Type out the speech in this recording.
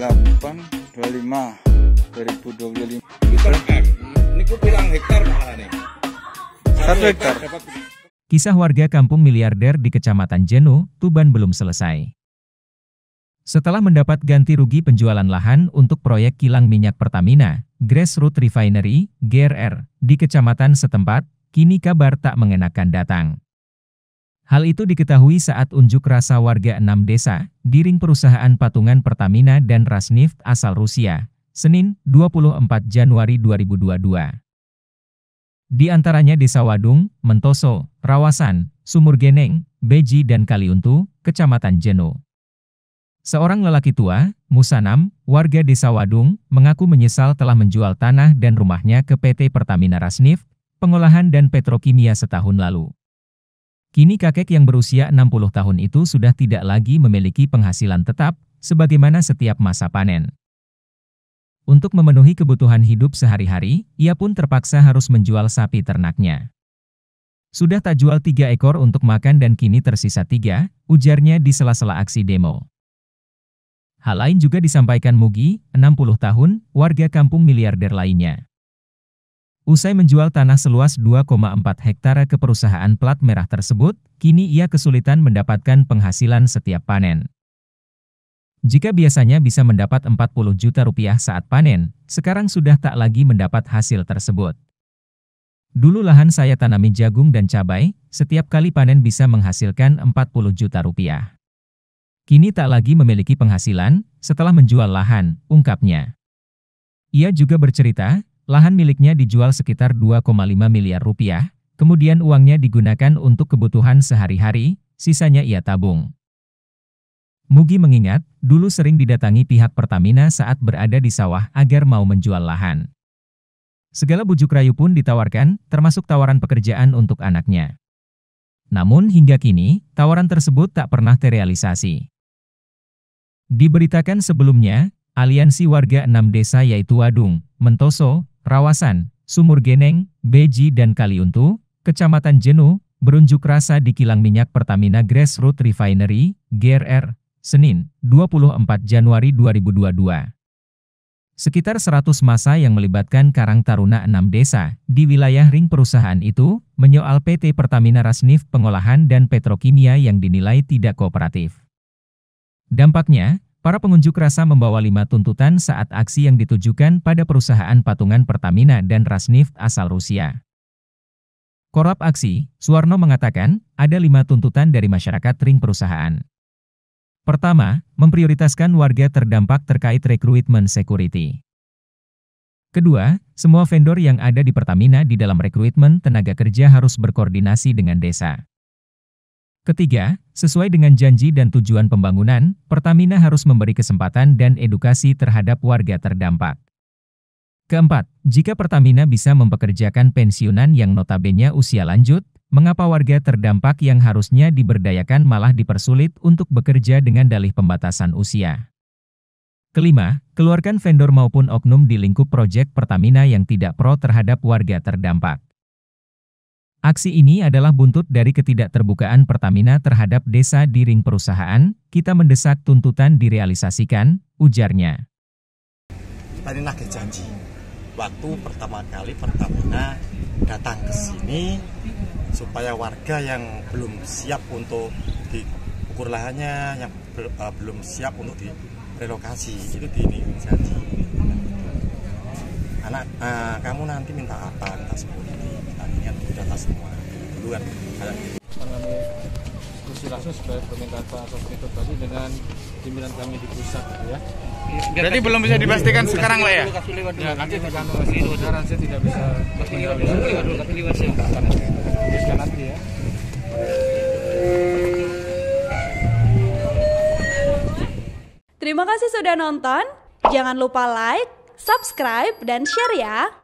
8 25 2025 hektar ini ku bilang hektar malah nih satu hektar Kisah warga kampung miliarder di Kecamatan Jeno, Tuban belum selesai. Setelah mendapat ganti rugi penjualan lahan untuk proyek kilang minyak Pertamina, Grassroot Refinery, GRR, di kecamatan setempat, kini kabar tak mengenakan datang. Hal itu diketahui saat unjuk rasa warga enam desa, diring perusahaan patungan Pertamina dan Rasnift asal Rusia, Senin 24 Januari 2022. Di antaranya Desa Wadung, Mentoso, Rawasan, Sumur Geneng, Beji dan Kaliuntu, Kecamatan Jeno. Seorang lelaki tua, Musanam, warga Desa Wadung, mengaku menyesal telah menjual tanah dan rumahnya ke PT Pertamina Rasnif, pengolahan dan petrokimia setahun lalu. Kini kakek yang berusia 60 tahun itu sudah tidak lagi memiliki penghasilan tetap, sebagaimana setiap masa panen. Untuk memenuhi kebutuhan hidup sehari-hari, ia pun terpaksa harus menjual sapi ternaknya. Sudah tak jual tiga ekor untuk makan dan kini tersisa tiga, ujarnya di sela-sela aksi demo. Hal lain juga disampaikan Mugi, 60 tahun, warga kampung miliarder lainnya. Usai menjual tanah seluas 2,4 hektare ke perusahaan plat merah tersebut, kini ia kesulitan mendapatkan penghasilan setiap panen. Jika biasanya bisa mendapat 40 juta rupiah saat panen, sekarang sudah tak lagi mendapat hasil tersebut. Dulu lahan saya tanami jagung dan cabai, setiap kali panen bisa menghasilkan 40 juta rupiah. Kini tak lagi memiliki penghasilan setelah menjual lahan, ungkapnya. Ia juga bercerita, Lahan miliknya dijual sekitar 2,5 miliar rupiah, kemudian uangnya digunakan untuk kebutuhan sehari-hari, sisanya ia tabung. Mugi mengingat, dulu sering didatangi pihak Pertamina saat berada di sawah agar mau menjual lahan. Segala bujuk rayu pun ditawarkan, termasuk tawaran pekerjaan untuk anaknya. Namun hingga kini, tawaran tersebut tak pernah terrealisasi. Diberitakan sebelumnya, aliansi warga enam desa yaitu Wadung, Mentoso, Rawasan, Sumur Geneng, Beji dan Kaliuntu, Kecamatan Jenu, berunjuk rasa di kilang minyak Pertamina Grassroot Refinery, GRR, Senin, 24 Januari 2022. Sekitar 100 masa yang melibatkan Karang Taruna enam desa di wilayah ring perusahaan itu menyoal PT Pertamina Rasnif Pengolahan dan Petrokimia yang dinilai tidak kooperatif. Dampaknya, Para pengunjuk rasa membawa lima tuntutan saat aksi yang ditujukan pada perusahaan patungan Pertamina dan Rasnift asal Rusia. Korap aksi, Suwarno mengatakan, ada lima tuntutan dari masyarakat ring perusahaan. Pertama, memprioritaskan warga terdampak terkait rekrutmen security. Kedua, semua vendor yang ada di Pertamina di dalam rekrutmen tenaga kerja harus berkoordinasi dengan desa. Ketiga, sesuai dengan janji dan tujuan pembangunan, Pertamina harus memberi kesempatan dan edukasi terhadap warga terdampak. Keempat, jika Pertamina bisa mempekerjakan pensiunan yang notabene usia lanjut, mengapa warga terdampak yang harusnya diberdayakan malah dipersulit untuk bekerja dengan dalih pembatasan usia? Kelima, keluarkan vendor maupun oknum di lingkup proyek Pertamina yang tidak pro terhadap warga terdampak. Aksi ini adalah buntut dari ketidakterbukaan Pertamina terhadap desa di ring perusahaan, kita mendesak tuntutan direalisasikan, ujarnya. Kita ini janji, waktu pertama kali Pertamina datang ke sini supaya warga yang belum siap untuk diukur lahannya, yang uh, belum siap untuk direlokasi, itu di ini janji. Anak, uh, kamu nanti minta apa? Minta sepuluh kan data semua duluan ada mengenai diskusi langsung sebagai permintaan Pak Sofito tadi dengan pimpinan kami di pusat gitu ya Berarti belum bisa dipastikan sekarang lah ya? nanti kita kasih ya, saya tidak bisa nanti ya Terima kasih sudah nonton. Jangan lupa like, subscribe, dan share ya.